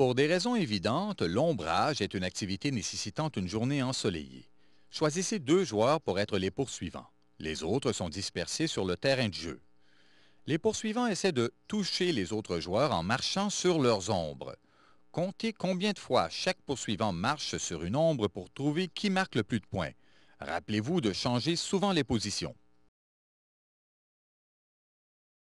Pour des raisons évidentes, l'ombrage est une activité nécessitant une journée ensoleillée. Choisissez deux joueurs pour être les poursuivants. Les autres sont dispersés sur le terrain de jeu. Les poursuivants essaient de toucher les autres joueurs en marchant sur leurs ombres. Comptez combien de fois chaque poursuivant marche sur une ombre pour trouver qui marque le plus de points. Rappelez-vous de changer souvent les positions.